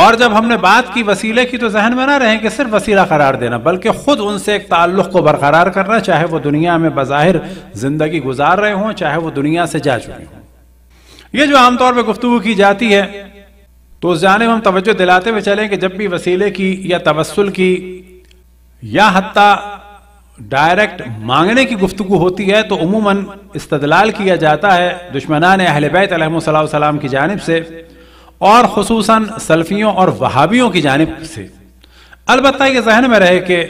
और जब हमने बात की वसीले की तो जहन में ना रहे कि सिर्फ वसीला करार देना बल्कि खुद उनसे एक ताल्लुक को बरकरार करना चाहे वो दुनिया में बाहिर ज़िंदगी गुजार रहे हों चाहे वो दुनिया से जा चुके हों ये जो आमतौर पर गुफ्तु की जाती है तो उस जानब हम तवज्जो दिलाते हुए चलें कि जब भी वसीले की या तवसल की या हती डायरेक्ट मांगने की गुफ्तु होती है तो उमूमन इस्तलाल किया जाता है दुश्मनान अहल बैत सलाम की जानब से और खसूस सल्फियों और वहाबियों की जानब से अलबत् के जहन में रहे कि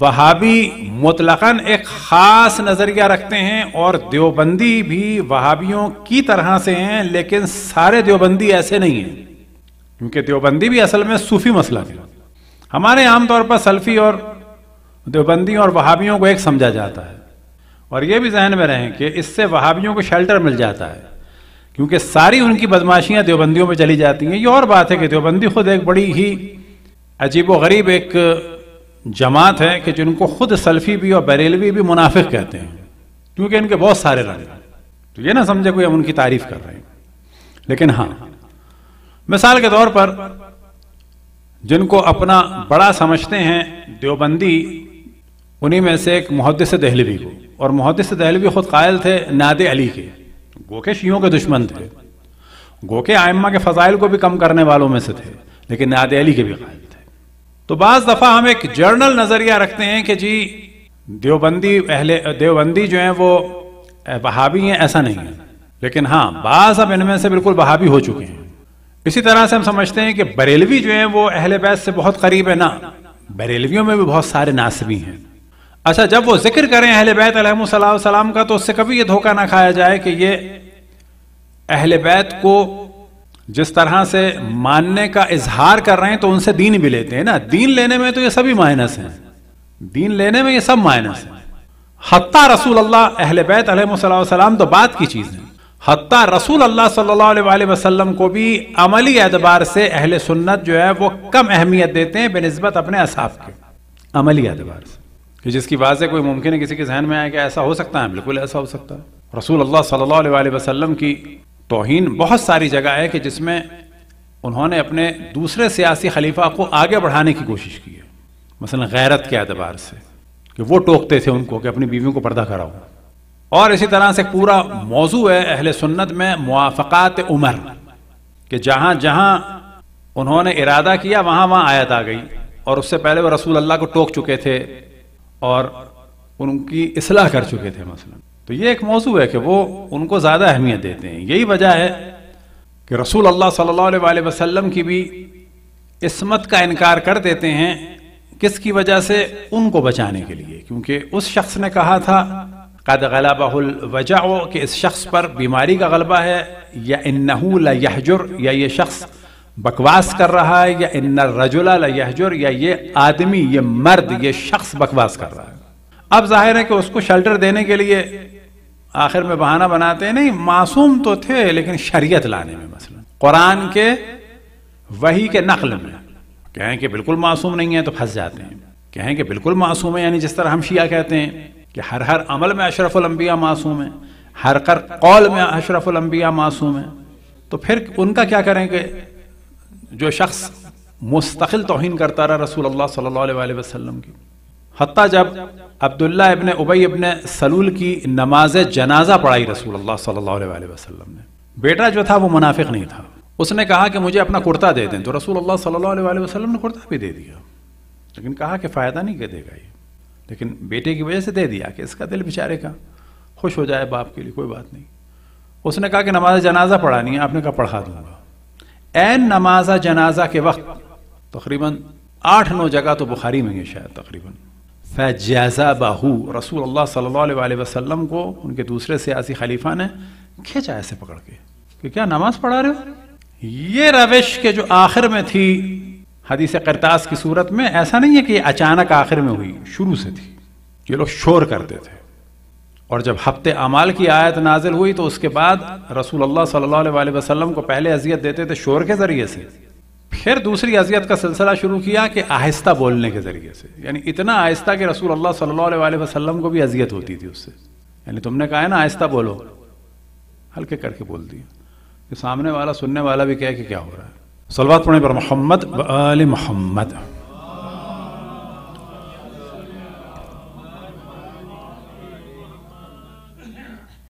वहाबी मुतलकन एक ख़ास नज़रिया रखते हैं और देवबंदी भी वहाबियों की तरह से हैं लेकिन सारे देवबंदी ऐसे नहीं हैं क्योंकि देवबंदी भी असल में सूफी मसला है हमारे आमतौर पर सल्फी और देवबंदी और वहाबियों को एक समझा जाता है और ये भी जहन में रहें कि इससे वहाबियों को शेल्टर मिल जाता है क्योंकि सारी उनकी बदमाशियां देवबंदियों में चली जाती हैं ये और बात है कि देवबंदी खुद एक बड़ी ही अजीब व गरीब एक जमात है कि जिनको खुद सल्फी भी और बरेलवी भी मुनाफिक कहते हैं क्योंकि इनके बहुत सारे रंग तो ये ना समझे कोई हम उनकी तारीफ कर रहे हैं लेकिन हाँ मिसाल के तौर पर जिनको अपना बड़ा समझते हैं देवबंदी उन्हीं में से एक मुहदस दहलवी को और मुहदस दहलवी खुद कायल थे नाद अली के गोके शियों के दुश्मन थे गोके आयम्मा के फजाइल को भी कम करने वालों में से थे लेकिन नाद अली के भी कायल थे तो बाज दफ़ा हम एक जर्नल नज़रिया रखते हैं कि जी देवबंदी अहले देवबंदी जो हैं वो बहाबी हैं ऐसा नहीं है लेकिन हाँ बाज अब इनमें से बिल्कुल बहाबी हो चुके हैं इसी तरह से हम समझते हैं कि बरेलवी जो हैं वो अहले बैस से बहुत करीब है ना बरेलवियों में भी बहुत सारे नासबी हैं अच्छा जब वो जिक्र करें अहल बैत सलाम का तो उससे कभी ये धोखा ना खाया जाए कि ये अहल बैत को जिस तरह से मानने का इजहार कर रहे हैं तो उनसे दीन भी लेते हैं ना दीन लेने में तो ये सभी माइनस हैं दीन लेने में ये सब माइनस हैं हत्ता रसूल अल्लाह अहल बैत सलाम तो बात की चीज है हत्ता रसूल अल्लाह सल्लल्लाहु वसल्लम को भी अमली एतबार से अहल सुन्नत जो है वो कम अहमियत देते हैं बनस्बत अपने असाफ के अमली एतबार से कि जिसकी बात से कोई मुमकिन है किसी के जहन में आए कि ऐसा हो सकता है बिल्कुल ऐसा हो सकता है रसूल अल्लाह सल्लल्लाहु अलैहि वसल्लम की तोहन बहुत सारी जगह है कि जिसमें उन्होंने अपने दूसरे सियासी खलीफा को आगे बढ़ाने की कोशिश की है मसलन गैरत के अतबार से कि वो टोकते थे उनको कि अपनी बीवियों को पर्दा कराओ और इसी तरह से पूरा मौजू है अहल सुन्नत में मुआफ़ात उमर कि जहाँ जहाँ उन्होंने इरादा किया वहाँ वहाँ आयत आ गई और उससे पहले वो रसूल अल्लाह को टोक चुके थे और उनकी इसलाह कर चुके थे मसलन तो ये एक मौजू है कि वो उनको ज़्यादा अहमियत देते हैं यही वजह है कि रसूल अल्लाह सल्लल्लाहु अलैहि की भी इसमत का इनकार कर देते हैं किसकी वजह से उनको बचाने के लिए क्योंकि उस शख्स ने कहा था कद गलाबाहुल वजह कि इस शख्स पर बीमारी का गलबा है या इन ला या यह शख्स बकवास कर रहा है या इन रजुला यहजुर या ये आदमी ये मर्द ये शख्स बकवास कर रहा है अब जाहिर है कि उसको शेल्टर देने के लिए आखिर में बहाना बनाते हैं नहीं मासूम तो थे लेकिन शरीयत लाने में मसलन कुरान के वही के नकल में कहें कि बिल्कुल मासूम नहीं है तो फंस जाते हैं कहें कि बिल्कुल मासूम है यानी जिस तरह हम शिया कहते हैं कि हर हर अमल में अशरफुलम्बिया मासूम है हर कर कौल में अशरफुलम्बिया मासूम है तो फिर उनका क्या करें कि जो शख्स मुस्तकिल तोहन करता रहा रसूल अल्लाह सल्लल्लाहु अलैहि वसल्लम की हती जब अब्दुल्ला इबन उबई इबन सलूल की नमाज जनाजा पढ़ाई रसूल अल्लाह सल्लल्लाहु अलैहि वसल्लम ने बेटा जो था वो मुनाफिक नहीं था उसने कहा कि मुझे अपना कुर्ता दे दें तो रसूल अल्लाह सल्लल्लाहु अलैहि वसल्लम ने कुर्ता भी दे दिया लेकिन कहा कि फ़ायदा नहीं देगा ये लेकिन बेटे की वजह से दे दिया कि इसका दिल बेचारे का खुश हो जाए बाप के लिए कोई बात नहीं उसने कहा कि नमाज जनाजा पढ़ानी है आपने कहा पढ़ा दूंगा एन नमाजा जनाजा के वक्त तकरीबन आठ नौ जगह तो बुखारी में है शायद तकरीबन फैज़ा बाहू रसूल अल्लाह सल्लल्लाहु अलैहि वसल्लम को उनके दूसरे सियासी खलीफा ने खींचा ऐसे पकड़ के कि क्या नमाज पढ़ा रहे हो ये रविश के जो आखिर में थी हदीस करतास की सूरत में ऐसा नहीं है कि अचानक आखिर में हुई शुरू से थी ये लोग शोर करते थे और जब हफ्ते अमाल की आयत नाजिल हुई तो उसके बाद रसूल अल्लाह सल्लल्लाहु अलैहि वसल्लम को पहले अजियत देते थे शोर के ज़रिए से फिर दूसरी अजियत का सिलसिला शुरू किया कि आहिस्ता बोलने के ज़रिए से यानी इतना आहिस्ता कि रसूल अल्लाह सल्लल्लाहु अलैहि वसल्लम को भी अजियत होती थी उससे यानी तुमने कहा है ना आहिस्ता बोलो हल्के करके बोल दिया कि सामने वाला सुनने वाला भी कहे कि क्या हो रहा है सलवा पढ़ने पर मोहम्मद मोहम्मद